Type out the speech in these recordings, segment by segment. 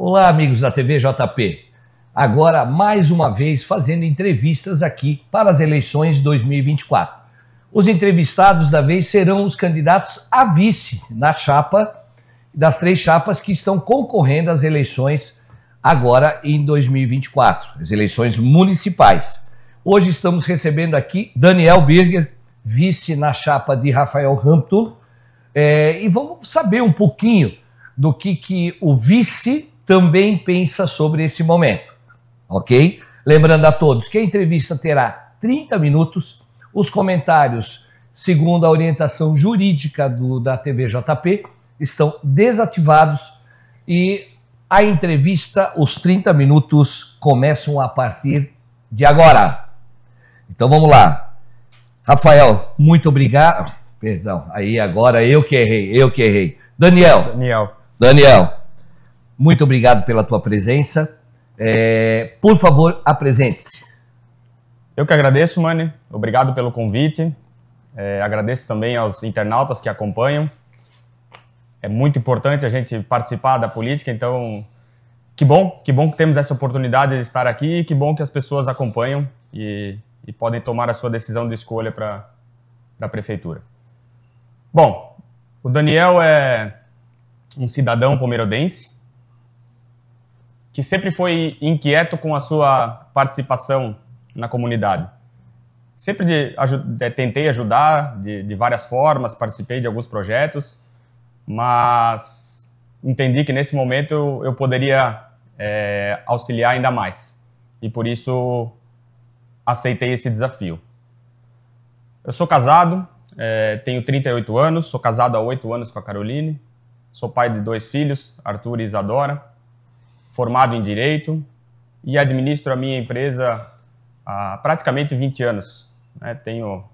Olá, amigos da TV JP. Agora, mais uma vez, fazendo entrevistas aqui para as eleições de 2024. Os entrevistados da vez serão os candidatos a vice na chapa, das três chapas que estão concorrendo às eleições agora em 2024, as eleições municipais. Hoje estamos recebendo aqui Daniel Birger, vice na chapa de Rafael Hampton, é, e vamos saber um pouquinho do que, que o vice também pensa sobre esse momento, ok? Lembrando a todos que a entrevista terá 30 minutos, os comentários, segundo a orientação jurídica do, da TVJP, estão desativados e a entrevista, os 30 minutos, começam a partir de agora. Então vamos lá. Rafael, muito obrigado. Perdão, aí agora eu que errei, eu que errei. Daniel. Daniel. Daniel, muito obrigado pela tua presença. É, por favor, apresente-se. Eu que agradeço, Mani. Obrigado pelo convite. É, agradeço também aos internautas que acompanham. É muito importante a gente participar da política, então que bom, que bom que temos essa oportunidade de estar aqui e que bom que as pessoas acompanham e, e podem tomar a sua decisão de escolha para a prefeitura. Bom, o Daniel é um cidadão pomerodense, que sempre foi inquieto com a sua participação na comunidade. Sempre de, de, tentei ajudar de, de várias formas, participei de alguns projetos, mas entendi que nesse momento eu, eu poderia é, auxiliar ainda mais. E por isso aceitei esse desafio. Eu sou casado, é, tenho 38 anos, sou casado há 8 anos com a Caroline, sou pai de dois filhos, Arthur e Isadora formado em direito e administro a minha empresa há praticamente 20 anos. Né? Tenho,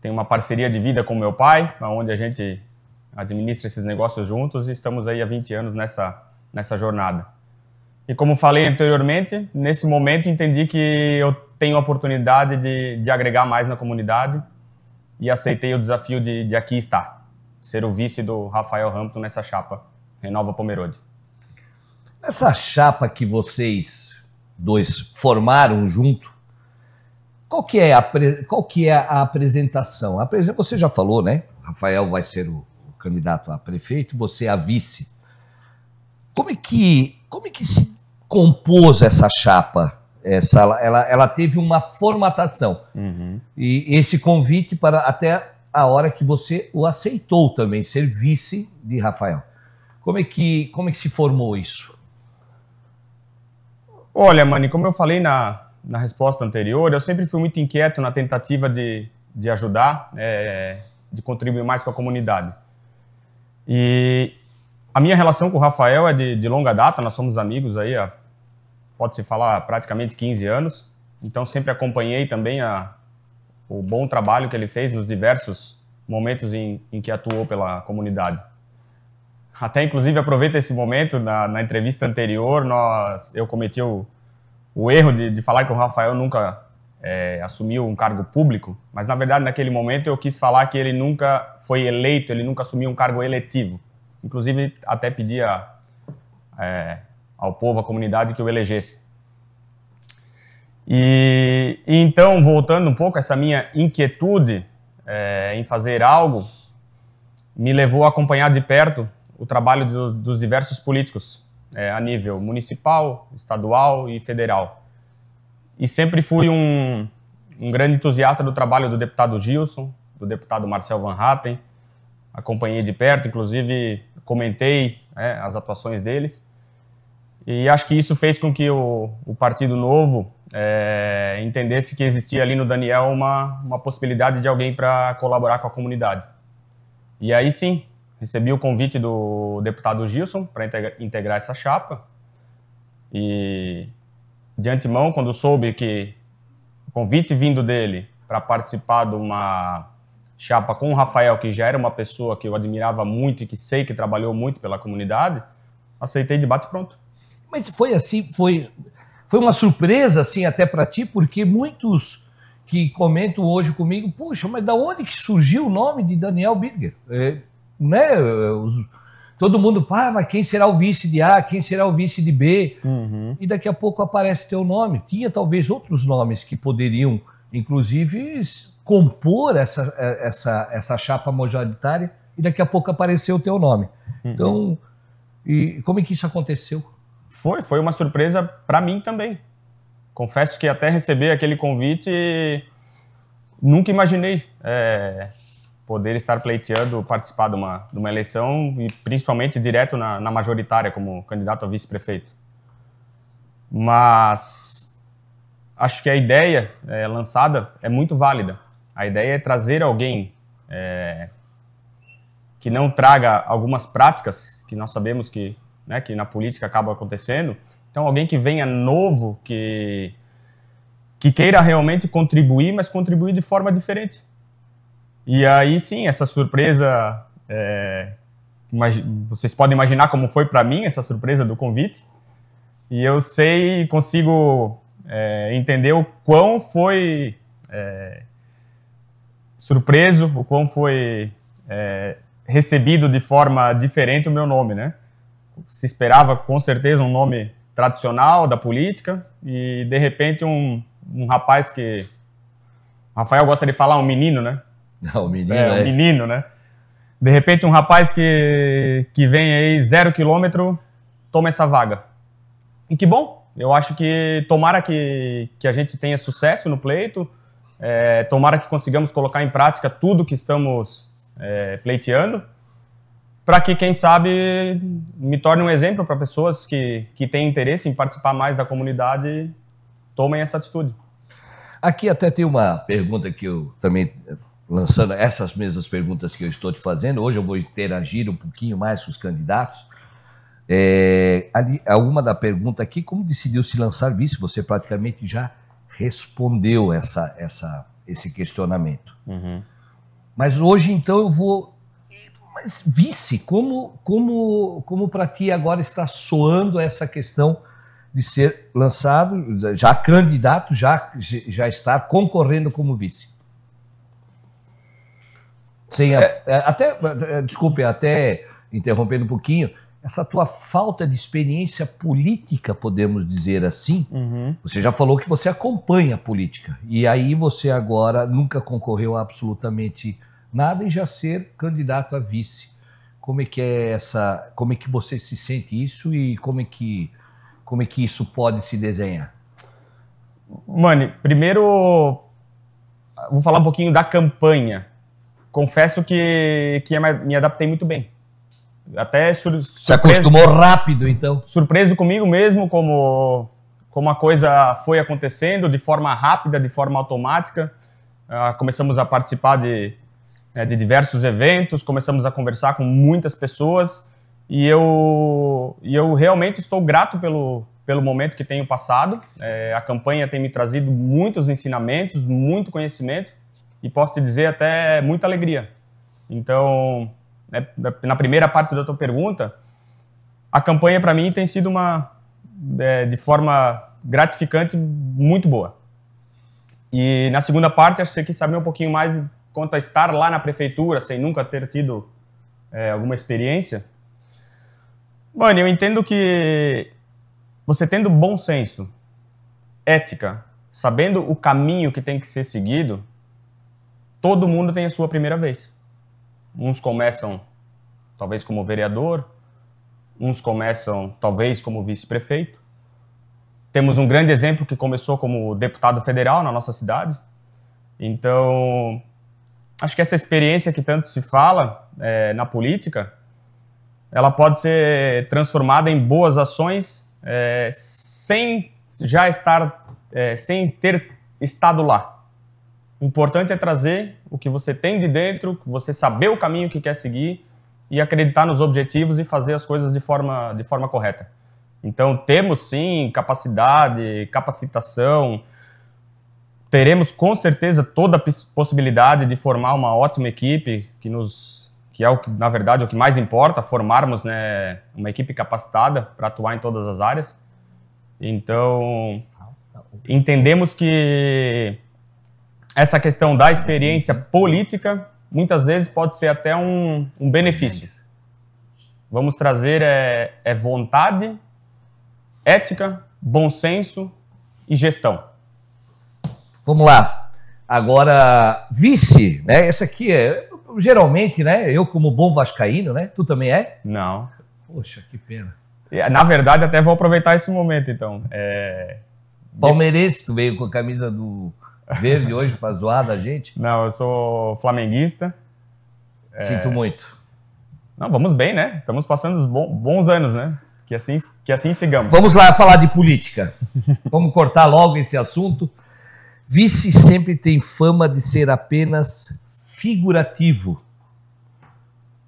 tenho uma parceria de vida com meu pai, onde a gente administra esses negócios juntos e estamos aí há 20 anos nessa, nessa jornada. E como falei anteriormente, nesse momento entendi que eu tenho a oportunidade de, de agregar mais na comunidade e aceitei o desafio de, de aqui estar, ser o vice do Rafael Hampton nessa chapa, Renova Pomerode. Essa chapa que vocês dois formaram junto, qual que é a, qual que é a apresentação? A, você já falou, né? Rafael vai ser o, o candidato a prefeito, você é a vice. Como é que, como é que se compôs essa chapa? Essa, ela, ela teve uma formatação. Uhum. E esse convite para até a hora que você o aceitou também, ser vice de Rafael. Como é que, como é que se formou isso? Olha, Mani, como eu falei na, na resposta anterior, eu sempre fui muito inquieto na tentativa de, de ajudar, é, de contribuir mais com a comunidade. E a minha relação com o Rafael é de, de longa data, nós somos amigos aí há, pode-se falar, praticamente 15 anos. Então sempre acompanhei também a, o bom trabalho que ele fez nos diversos momentos em, em que atuou pela comunidade. Até, inclusive, aproveito esse momento, na, na entrevista anterior, nós, eu cometi o, o erro de, de, falar que o Rafael nunca é, assumiu um cargo público, mas, na verdade, naquele momento eu quis falar que ele nunca foi eleito, ele nunca assumiu um cargo eletivo. Inclusive, até pedi a, é, ao povo, à comunidade, que o elegesse. E, e, então, voltando um pouco, essa minha inquietude é, em fazer algo me levou a acompanhar de perto o trabalho do, dos diversos políticos é, a nível municipal, estadual e federal. E sempre fui um, um grande entusiasta do trabalho do deputado Gilson, do deputado Marcel Van Hatten, acompanhei de perto, inclusive comentei é, as atuações deles. E acho que isso fez com que o, o Partido Novo é, entendesse que existia ali no Daniel uma, uma possibilidade de alguém para colaborar com a comunidade. E aí sim, Recebi o convite do deputado Gilson para integrar essa chapa. E, de antemão, quando soube que o convite vindo dele para participar de uma chapa com o Rafael, que já era uma pessoa que eu admirava muito e que sei que trabalhou muito pela comunidade, aceitei de bate pronto. Mas foi assim, foi, foi uma surpresa assim até para ti, porque muitos que comentam hoje comigo, puxa, mas da onde que surgiu o nome de Daniel Birger? É, né? Os, todo mundo, ah, mas quem será o vice de A, quem será o vice de B? Uhum. E daqui a pouco aparece teu nome. Tinha talvez outros nomes que poderiam, inclusive, compor essa, é, essa, essa chapa majoritária, e daqui a pouco apareceu o teu nome. Uhum. Então, e como é que isso aconteceu? Foi, foi uma surpresa para mim também. Confesso que até receber aquele convite, nunca imaginei. É poder estar pleiteando participar de uma, de uma eleição e principalmente direto na, na majoritária como candidato a vice-prefeito. Mas acho que a ideia é, lançada é muito válida. A ideia é trazer alguém é, que não traga algumas práticas que nós sabemos que, né, que na política acaba acontecendo. Então, alguém que venha novo, que, que queira realmente contribuir, mas contribuir de forma diferente. E aí sim, essa surpresa, é, vocês podem imaginar como foi para mim essa surpresa do convite. E eu sei, consigo é, entender o quão foi é, surpreso, o quão foi é, recebido de forma diferente o meu nome, né? Se esperava com certeza um nome tradicional da política e de repente um, um rapaz que Rafael gosta de falar um menino, né? Não, o menino, é, é. O né? menino, né? De repente, um rapaz que, que vem aí zero quilômetro toma essa vaga. E que bom! Eu acho que tomara que, que a gente tenha sucesso no pleito, é, tomara que consigamos colocar em prática tudo que estamos é, pleiteando, para que, quem sabe, me torne um exemplo para pessoas que, que têm interesse em participar mais da comunidade tomem essa atitude. Aqui até tem uma pergunta que eu também lançando essas mesmas perguntas que eu estou te fazendo. Hoje eu vou interagir um pouquinho mais com os candidatos. É, ali, alguma da pergunta aqui, como decidiu se lançar vice? Você praticamente já respondeu essa, essa, esse questionamento. Uhum. Mas hoje, então, eu vou. Mas vice, como, como, como para ti agora está soando essa questão de ser lançado, já candidato, já, já estar concorrendo como vice? Sim, é, até, eh, desculpe, até interrompendo um pouquinho, essa tua falta de experiência política, podemos dizer assim, uhum. você já falou que você acompanha a política, e aí você agora nunca concorreu a absolutamente nada e já ser candidato a vice. Como é que é essa, como é que você se sente isso e como é que, como é que isso pode se desenhar? Mani primeiro vou falar um pouquinho da campanha confesso que, que me adaptei muito bem. Até sur, Se acostumou rápido, então. Surpreso comigo mesmo, como, como a coisa foi acontecendo de forma rápida, de forma automática. Uh, começamos a participar de, né, de diversos eventos, começamos a conversar com muitas pessoas e eu, e eu realmente estou grato pelo, pelo momento que tenho passado. É, a campanha tem me trazido muitos ensinamentos, muito conhecimento e posso te dizer até muita alegria. Então, né, na primeira parte da tua pergunta, a campanha para mim tem sido uma, é, de forma gratificante, muito boa. E na segunda parte, acho que você quis saber um pouquinho mais quanto a estar lá na prefeitura, sem nunca ter tido é, alguma experiência. Bom, eu entendo que você tendo bom senso, ética, sabendo o caminho que tem que ser seguido, todo mundo tem a sua primeira vez. Uns começam talvez como vereador, uns começam talvez como vice-prefeito. Temos um grande exemplo que começou como deputado federal na nossa cidade. Então, acho que essa experiência que tanto se fala é, na política, ela pode ser transformada em boas ações é, sem já estar, é, sem ter estado lá. O importante é trazer o que você tem de dentro, você saber o caminho que quer seguir e acreditar nos objetivos e fazer as coisas de forma, de forma correta. Então, temos sim capacidade, capacitação, teremos com certeza toda a possibilidade de formar uma ótima equipe, que, nos, que é, o que, na verdade, é o que mais importa, formarmos né, uma equipe capacitada para atuar em todas as áreas. Então, entendemos que essa questão da experiência política muitas vezes pode ser até um, um benefício. Vamos trazer é, é, vontade, ética, bom senso e gestão. Vamos lá. Agora, vice, né? Essa aqui é geralmente, né? Eu como bom vascaíno, né? Tu também é? Não. Poxa, que pena. É, na verdade, até vou aproveitar esse momento, então. É... Palmeirense, tu veio com a camisa do Veio hoje para zoar da gente? Não, eu sou flamenguista. É, Sinto é... muito. Não, vamos bem, né? Estamos passando bons anos, né? Que assim, que assim sigamos. Vamos lá falar de política. vamos cortar logo esse assunto. Vice sempre tem fama de ser apenas figurativo.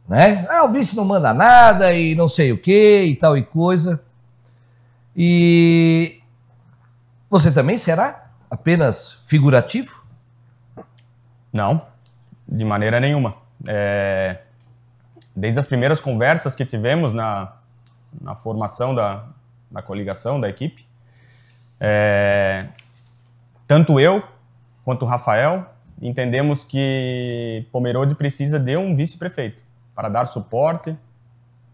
Né? Ah, o vice não manda nada e não sei o que e tal e coisa. E você também será? apenas figurativo? Não, de maneira nenhuma. É, desde as primeiras conversas que tivemos na, na formação da, coligação, da equipe, é, tanto eu quanto o Rafael entendemos que Pomerode precisa de um vice-prefeito para dar suporte,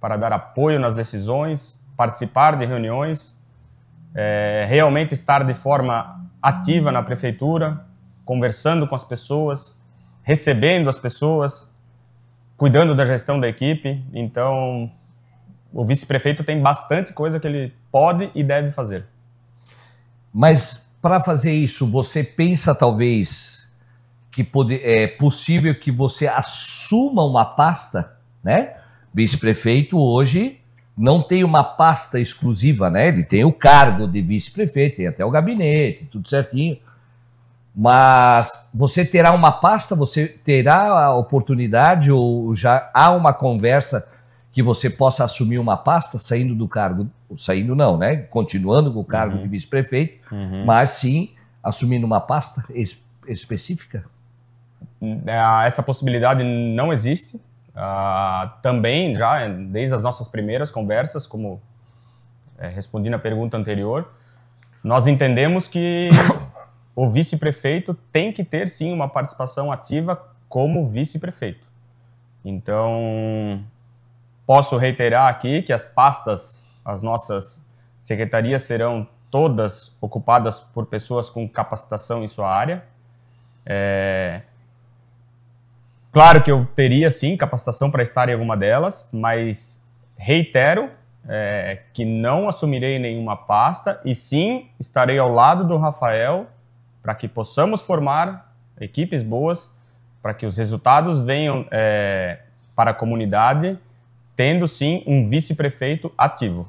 para dar apoio nas decisões, participar de reuniões, é, realmente estar de forma ativa na prefeitura, conversando com as pessoas, recebendo as pessoas, cuidando da gestão da equipe. Então, o vice-prefeito tem bastante coisa que ele pode e deve fazer. Mas para fazer isso, você pensa talvez que pode, é possível que você assuma uma pasta, né? Vice-prefeito hoje não tem uma pasta exclusiva, né? Ele tem o cargo de vice-prefeito, tem até o gabinete, tudo certinho. Mas você terá uma pasta, você terá a oportunidade ou já há uma conversa que você possa assumir uma pasta saindo do cargo, saindo não, né? Continuando com o cargo uhum. de vice-prefeito, uhum. mas sim assumindo uma pasta es específica? Hum, é, essa possibilidade não existe. Ah, também, já é, desde as nossas primeiras conversas, como é, respondi na pergunta anterior, nós entendemos que o vice-prefeito tem que ter sim uma participação ativa como vice-prefeito. Então, posso reiterar aqui que as pastas, as nossas secretarias serão todas ocupadas por pessoas com capacitação em sua área. É, Claro que eu teria, sim, capacitação para estar em alguma delas, mas reitero é, que não assumirei nenhuma pasta e sim estarei ao lado do Rafael para que possamos formar equipes boas, para que os resultados venham é, para a comunidade, tendo sim um vice-prefeito ativo.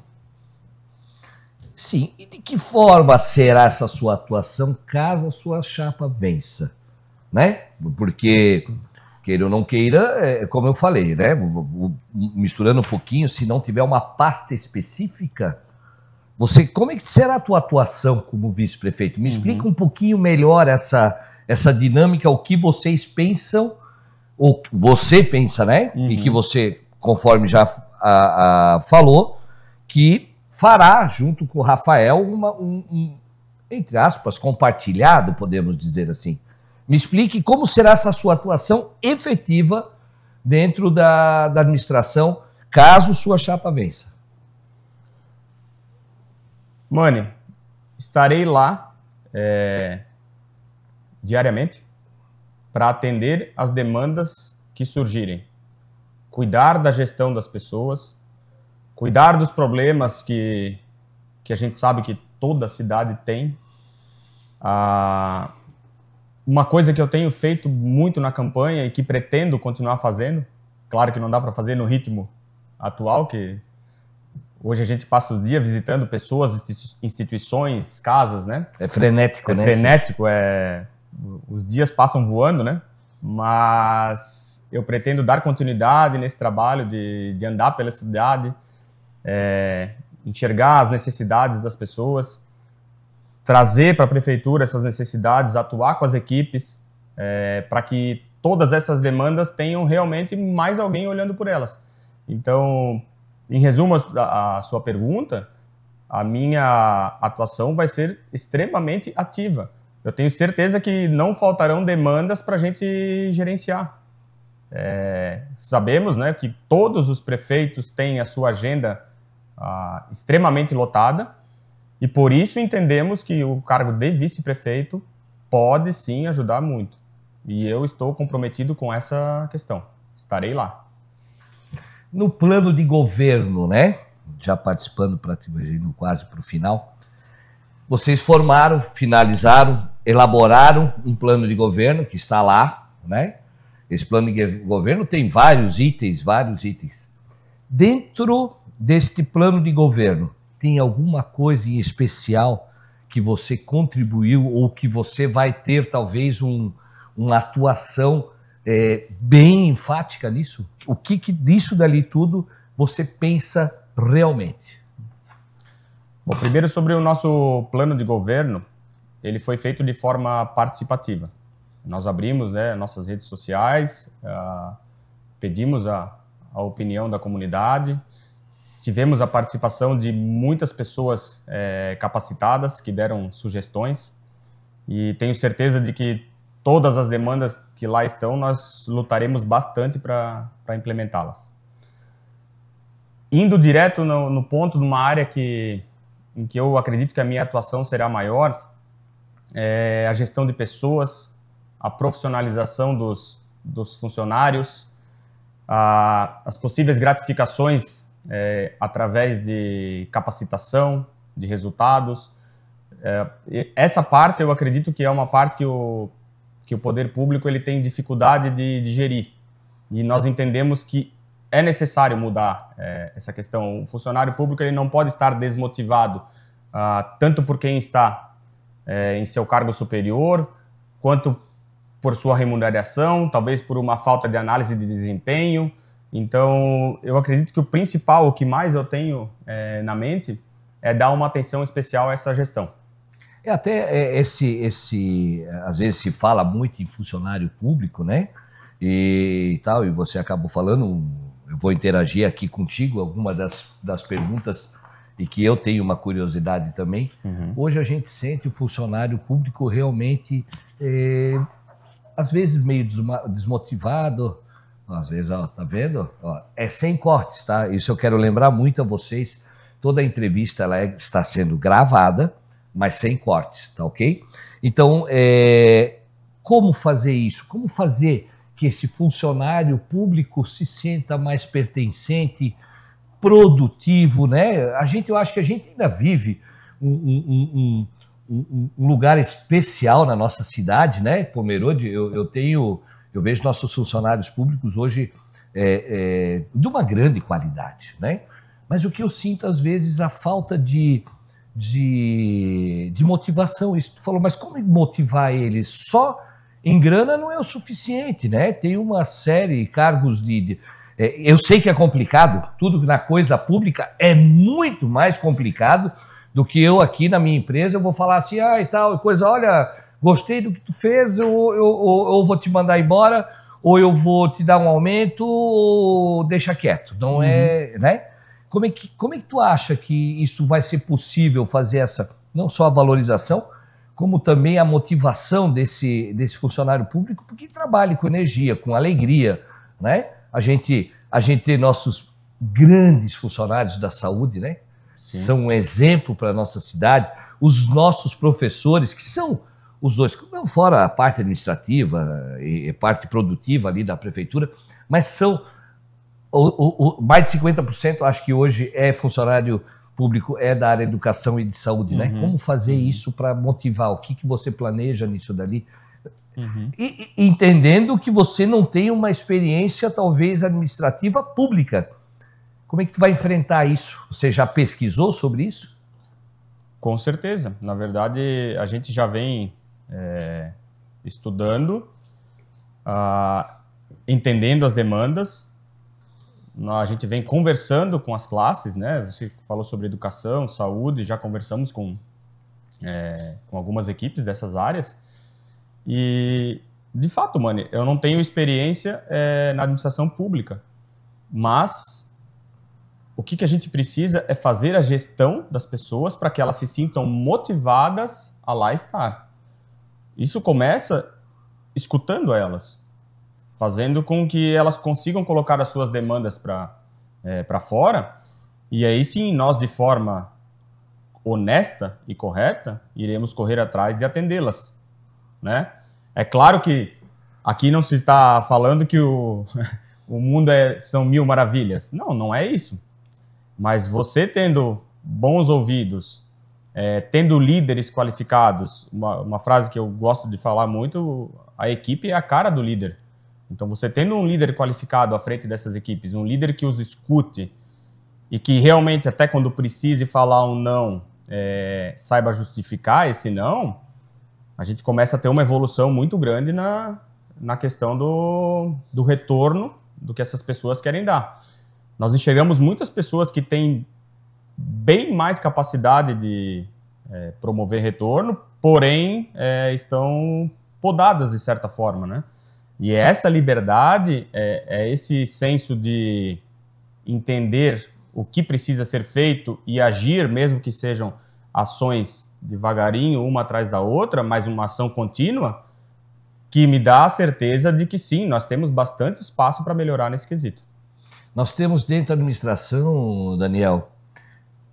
Sim, e de que forma será essa sua atuação caso a sua chapa vença? Né? Porque queira ou não queira, é, como eu falei, né? Misturando um pouquinho, se não tiver uma pasta específica, você como é que será a tua atuação como vice-prefeito? Me uhum. explica um pouquinho melhor essa, essa dinâmica, o que vocês pensam, ou você pensa, né? Uhum. E que você, conforme já a, a, falou, que fará, junto com o Rafael, uma, um, um, entre aspas, compartilhado, podemos dizer assim me explique como será essa sua atuação efetiva dentro da, da administração, caso sua chapa vença. Mani, estarei lá é, diariamente para atender as demandas que surgirem, cuidar da gestão das pessoas, cuidar dos problemas que, que a gente sabe que toda cidade tem, a, ah, uma coisa que eu tenho feito muito na campanha e que pretendo continuar fazendo, claro que não dá para fazer no ritmo atual, que hoje a gente passa os dias visitando pessoas, instituições, casas, né? É frenético, é né? Frenético, é os dias passam voando, né? Mas eu pretendo dar continuidade nesse trabalho de, de andar pela cidade, é, enxergar as necessidades das pessoas trazer para a prefeitura essas necessidades, atuar com as equipes, é, para que todas essas demandas tenham realmente mais alguém olhando por elas. Então, em resumo a, a sua pergunta, a minha atuação vai ser extremamente ativa. Eu tenho certeza que não faltarão demandas para a gente gerenciar. É, sabemos né, que todos os prefeitos têm a sua agenda ah, extremamente lotada, e por isso entendemos que o cargo de vice-prefeito pode sim ajudar muito. E eu estou comprometido com essa questão. Estarei lá. No plano de governo, né? Já participando, para quase para o final, vocês formaram, finalizaram, elaboraram um plano de governo que está lá, né? Esse plano de governo tem vários itens, vários itens. Dentro deste plano de governo, tem alguma coisa em especial que você contribuiu ou que você vai ter talvez um, uma atuação é, bem enfática nisso? O que, que disso dali tudo você pensa realmente? Bom, primeiro sobre o nosso plano de governo, ele foi feito de forma participativa. Nós abrimos né, nossas redes sociais, uh, pedimos a, a opinião da comunidade, Tivemos a participação de muitas pessoas é, capacitadas que deram sugestões e tenho certeza de que todas as demandas que lá estão, nós lutaremos bastante para implementá-las. Indo direto no, no ponto de uma área que, em que eu acredito que a minha atuação será maior, é a gestão de pessoas, a profissionalização dos, dos funcionários, a, as possíveis gratificações é, através de capacitação, de resultados. É, essa parte eu acredito que é uma parte que o, que o poder público ele tem dificuldade de, de gerir. E nós entendemos que é necessário mudar é, essa questão. O funcionário público ele não pode estar desmotivado, ah, tanto por quem está é, em seu cargo superior, quanto por sua remuneração, talvez por uma falta de análise de desempenho. Então, eu acredito que o principal, o que mais eu tenho é, na mente, é dar uma atenção especial a essa gestão. É até é, esse, esse, às vezes se fala muito em funcionário público, né? E, e tal, e você acabou falando, eu vou interagir aqui contigo algumas das, das perguntas e que eu tenho uma curiosidade também. Uhum. Hoje a gente sente o funcionário público realmente, é, às vezes meio desmotivado, às vezes, ó, tá vendo? Ó, é sem cortes, tá? Isso eu quero lembrar muito a vocês. Toda a entrevista ela é, está sendo gravada, mas sem cortes, tá ok? Então, é, como fazer isso? Como fazer que esse funcionário público se sinta mais pertencente, produtivo, né? A gente, eu acho que a gente ainda vive um, um, um, um lugar especial na nossa cidade, né? Pomerode, eu, eu tenho eu vejo nossos funcionários públicos hoje é, é, de uma grande qualidade, né? Mas o que eu sinto às vezes a falta de, de, de motivação. Isso tu falou, mas como motivar eles? só em grana não é o suficiente, né? Tem uma série de cargos de, de é, eu sei que é complicado, tudo na coisa pública é muito mais complicado do que eu aqui na minha empresa. Eu vou falar assim, ah, e tal, coisa, olha, gostei do que tu fez, ou eu, eu, eu, vou te mandar embora, ou eu vou te dar um aumento, ou deixa quieto. Não é, uhum. é, né? Como é, que, como é que tu acha que isso vai ser possível fazer essa, não só a valorização, como também a motivação desse, desse funcionário público, porque trabalha com energia, com alegria, né? A gente, a gente tem nossos grandes funcionários da saúde, né? Sim. São um exemplo para a nossa cidade. Os nossos professores, que são os dois, fora a parte administrativa eh, e parte produtiva ali da prefeitura, mas são o, o, o, mais de 50%, acho que hoje é funcionário público, é da área de educação e de saúde, né? uhum. né? Como fazer uhum. isso para motivar? O que, que você planeja nisso dali? Uhum. E, e, entendendo que você não tem uma experiência, talvez, administrativa pública. Como é que tu vai enfrentar isso? Você já pesquisou sobre isso? Com certeza. Na verdade, a gente já vem é, estudando, ah, entendendo as demandas. A gente vem conversando com as classes, né? Você falou sobre educação, saúde, já conversamos com, é, com algumas equipes dessas áreas. E, de fato, Mani, eu não tenho experiência é, na administração pública, mas o que, que a gente precisa é fazer a gestão das pessoas para que elas se sintam motivadas a lá estar. Isso começa escutando elas, fazendo com que elas consigam colocar as suas demandas para é, fora. E aí sim, nós, de forma honesta e correta, iremos correr atrás de atendê-las. Né? É claro que aqui não se está falando que o, o mundo é, são mil maravilhas. Não, não é isso. Mas você tendo bons ouvidos é, tendo líderes qualificados, uma, uma frase que eu gosto de falar muito, a equipe é a cara do líder. Então, você tendo um líder qualificado à frente dessas equipes, um líder que os escute e que realmente, até quando precise falar um não, é, saiba justificar esse não, a gente começa a ter uma evolução muito grande na, na questão do, do retorno do que essas pessoas querem dar. Nós enxergamos muitas pessoas que têm bem mais capacidade de é, promover retorno, porém é, estão podadas de certa forma, né? E é essa liberdade, é, é, esse senso de entender o que precisa ser feito e agir, mesmo que sejam ações devagarinho, uma atrás da outra, mas uma ação contínua, que me dá a certeza de que sim, nós temos bastante espaço para melhorar nesse quesito. Nós temos dentro da administração, Daniel,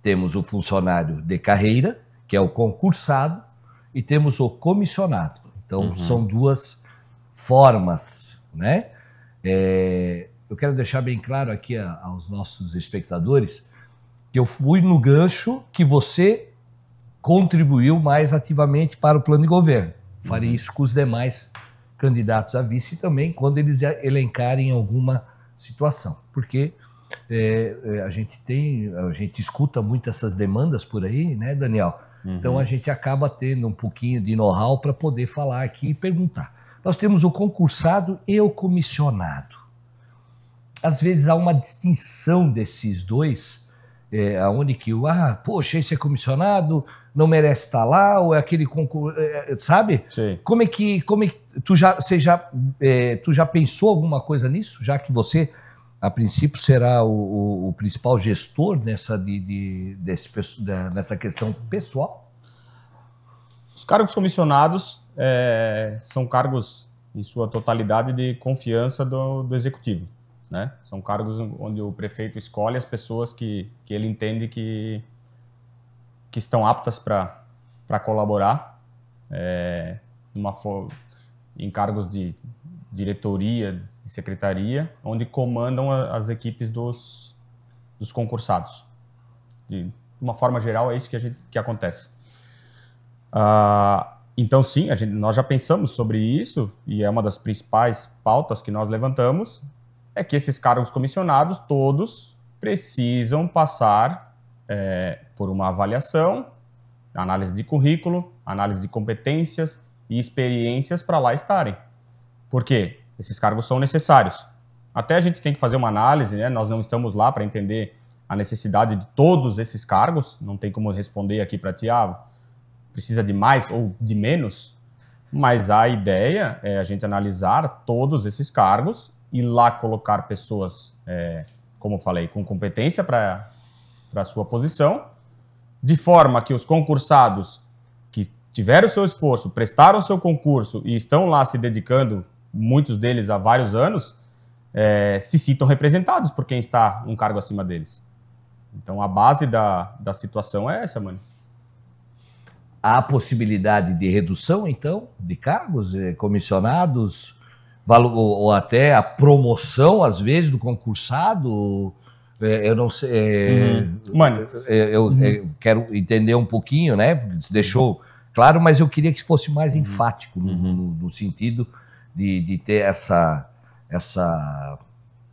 temos o funcionário de carreira, que é o concursado, e temos o comissionado. Então, uhum. são duas formas, né? É, eu quero deixar bem claro aqui a, aos nossos espectadores que eu fui no gancho que você contribuiu mais ativamente para o plano de governo. Farei uhum. isso com os demais candidatos a vice também, quando eles elencarem alguma situação, porque é, é, a gente tem, a gente escuta muito essas demandas por aí, né, Daniel? Então, uhum. Então a gente acaba tendo um pouquinho de know-how para poder falar aqui e perguntar. Nós temos o concursado e o comissionado. Às vezes há uma distinção desses dois, é, aonde que o ah, poxa, esse é comissionado, não merece estar tá lá, ou é aquele concurso, é, é, sabe? Sim. Como é que, como é que, tu já, você já, é, tu já pensou alguma coisa nisso, já que você a princípio será o, o, o principal gestor nessa, de, de, desse, nessa questão pessoal? Os cargos comissionados é, são cargos, em sua totalidade, de confiança do, do executivo. Né? São cargos onde o prefeito escolhe as pessoas que, que ele entende que, que estão aptas para colaborar é, numa, em cargos de diretoria, de secretaria, onde comandam as equipes dos, dos concursados. De uma forma geral, é isso que, a gente, que acontece. Uh, então, sim, gente, nós já pensamos sobre isso, e é uma das principais pautas que nós levantamos, é que esses cargos comissionados, todos, precisam passar é, por uma avaliação, análise de currículo, análise de competências e experiências para lá estarem. Por quê? esses cargos são necessários. Até a gente tem que fazer uma análise, né? Nós não estamos lá para entender a necessidade de todos esses cargos, não tem como responder aqui para ti, ah, precisa de mais ou de menos, mas a ideia é a gente analisar todos esses cargos e lá colocar pessoas, é, como falei, com competência para a sua posição, de forma que os concursados que tiveram seu esforço, prestaram seu concurso e estão lá se dedicando muitos deles há vários anos, é, se sintam representados por quem está um cargo acima deles. Então, a base da, da situação é essa, mano. Há possibilidade de redução, então, de cargos, eh, comissionados, ou até a promoção, às vezes, do concursado? É, eu não sei. É, uhum. É, Mano. Eu, uhum. quero entender um pouquinho, né? Deixou claro, mas eu queria que fosse mais uhum. enfático no, uhum. no, no, sentido de, de ter essa, essa,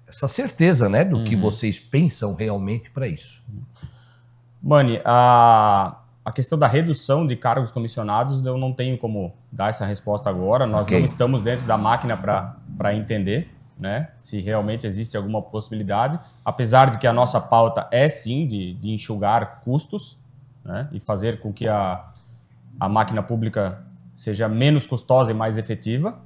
essa certeza né, do uhum. que vocês pensam realmente para isso. Mani, a, a questão da redução de cargos comissionados, eu não tenho como dar essa resposta agora. Nós okay. não estamos dentro da máquina para entender né, se realmente existe alguma possibilidade, apesar de que a nossa pauta é sim de, de enxugar custos né, e fazer com que a, a máquina pública seja menos custosa e mais efetiva.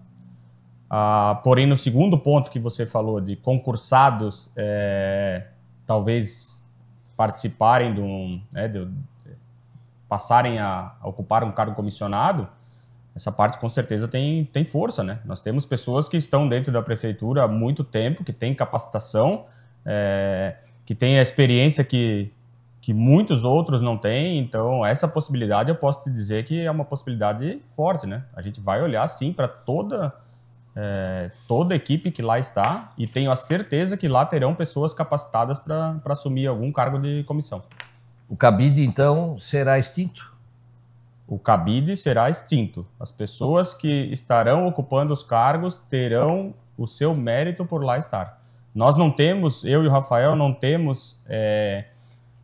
Ah, porém, no segundo ponto que você falou de concursados, é, talvez participarem de um, né, de, passarem a, a, ocupar um cargo comissionado, essa parte com certeza tem, tem força, né? Nós temos pessoas que estão dentro da prefeitura há muito tempo, que têm capacitação, é, que têm a experiência que, que muitos outros não têm, então essa possibilidade eu posso te dizer que é uma possibilidade forte, né? A gente vai olhar sim para toda é, toda a equipe que lá está e tenho a certeza que lá terão pessoas capacitadas para assumir algum cargo de comissão. O cabide, então, será extinto? O cabide será extinto. As pessoas que estarão ocupando os cargos terão o seu mérito por lá estar. Nós não temos, eu e o Rafael, não temos é,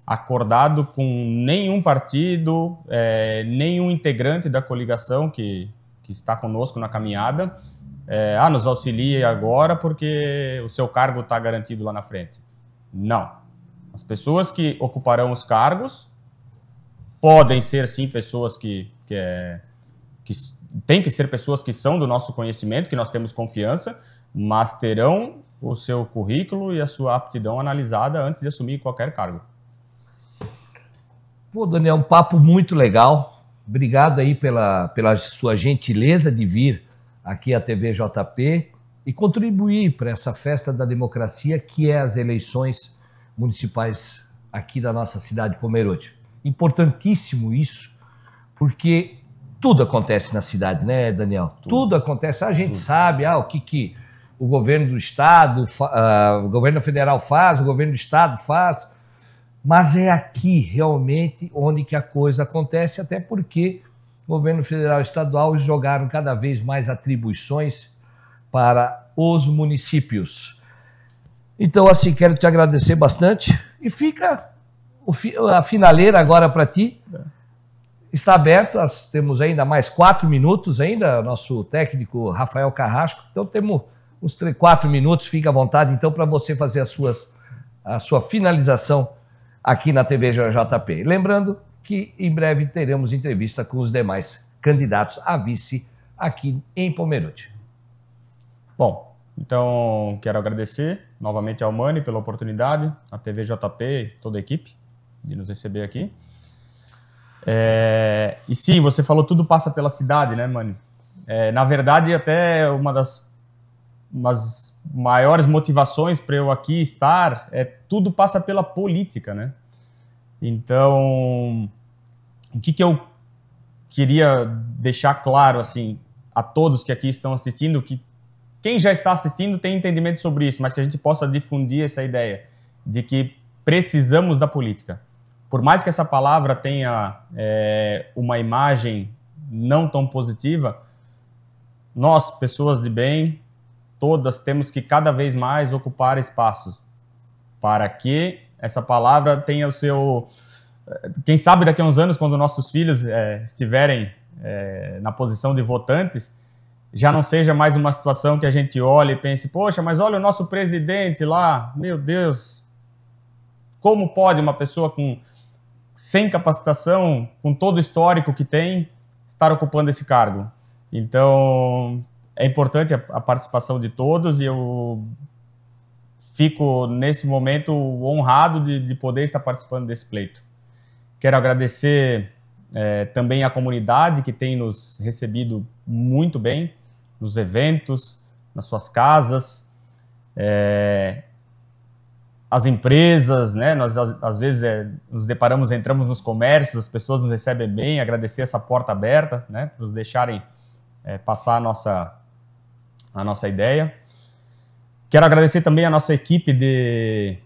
acordado com nenhum partido, é, nenhum integrante da coligação que, que está conosco na caminhada é, ah, nos auxilie agora porque o seu cargo está garantido lá na frente. Não. As pessoas que ocuparão os cargos podem ser, sim, pessoas que, que, é, que tem que ser pessoas que são do nosso conhecimento, que nós temos confiança, mas terão o seu currículo e a sua aptidão analisada antes de assumir qualquer cargo. Pô, Daniel, um papo muito legal. Obrigado aí pela, pela sua gentileza de vir aqui TV TVJP e contribuir para essa festa da democracia que é as eleições municipais aqui da nossa cidade de Pomerode. Importantíssimo isso, porque tudo acontece na cidade, né, Daniel? Tudo, tudo acontece. A gente tudo. sabe ah, o que, que o governo do estado, uh, o governo federal faz, o governo do estado faz, mas é aqui realmente onde que a coisa acontece, até porque governo federal e estadual jogaram cada vez mais atribuições para os municípios. Então, assim, quero te agradecer bastante e fica a finaleira agora para ti. É. Está aberto, nós temos ainda mais quatro minutos ainda, nosso técnico Rafael Carrasco. Então temos uns três, quatro minutos, fica à vontade então para você fazer as suas, a sua finalização aqui na TV JP. Lembrando que em breve teremos entrevista com os demais candidatos a vice aqui em Pomerode. Bom, então quero agradecer novamente ao Mani pela oportunidade, a TVJP, toda a equipe de nos receber aqui. É, e sim, você falou tudo passa pela cidade, né, Mani? É, na verdade, até uma das umas maiores motivações para eu aqui estar é tudo passa pela política, né? Então, o que, que eu queria deixar claro assim a todos que aqui estão assistindo que quem já está assistindo tem entendimento sobre isso, mas que a gente possa difundir essa ideia de que precisamos da política. Por mais que essa palavra tenha é, uma imagem não tão positiva, nós, pessoas de bem, todas temos que cada vez mais ocupar espaços para que essa palavra tenha o seu. Quem sabe daqui a uns anos, quando nossos filhos é, estiverem é, na posição de votantes, já não seja mais uma situação que a gente olhe e pense: poxa, mas olha o nosso presidente lá, meu Deus, como pode uma pessoa com sem capacitação, com todo o histórico que tem, estar ocupando esse cargo? Então, é importante a, participação de todos e eu fico, nesse momento, honrado de, de poder estar participando desse pleito. Quero agradecer é, também à comunidade que tem nos recebido muito bem nos eventos, nas suas casas, é, as empresas, né? Nós às vezes é, nos deparamos, entramos nos comércios, as pessoas nos recebem bem, agradecer essa porta aberta, né? Para nos deixarem é, passar a nossa a nossa ideia. Quero agradecer também a nossa equipe de,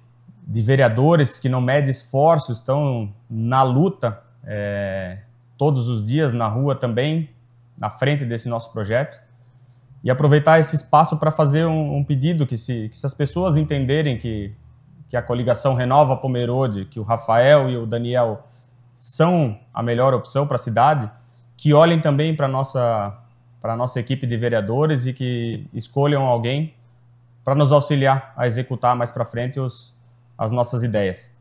de vereadores que não mede esforços, estão na luta é, todos os dias, na rua também, na frente desse nosso projeto. E aproveitar esse espaço para fazer um, um, pedido que se, que se as pessoas entenderem que, que a coligação Renova Pomerode, que o Rafael e o Daniel são a melhor opção para a cidade, que olhem também para a nossa, nossa equipe de vereadores e que escolham alguém para nos auxiliar a executar mais para frente os, as nossas ideias.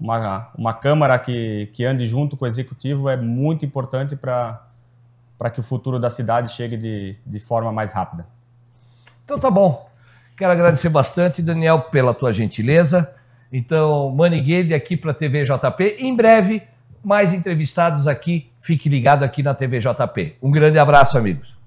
Uma, uma Câmara que, que ande junto com o Executivo é muito importante para que o futuro da cidade chegue de, de forma mais rápida. Então tá bom. Quero agradecer bastante, Daniel, pela tua gentileza. Então, Maniguele aqui para a TV JP. Em breve, mais entrevistados aqui. Fique ligado aqui na TV JP. Um grande abraço, amigos.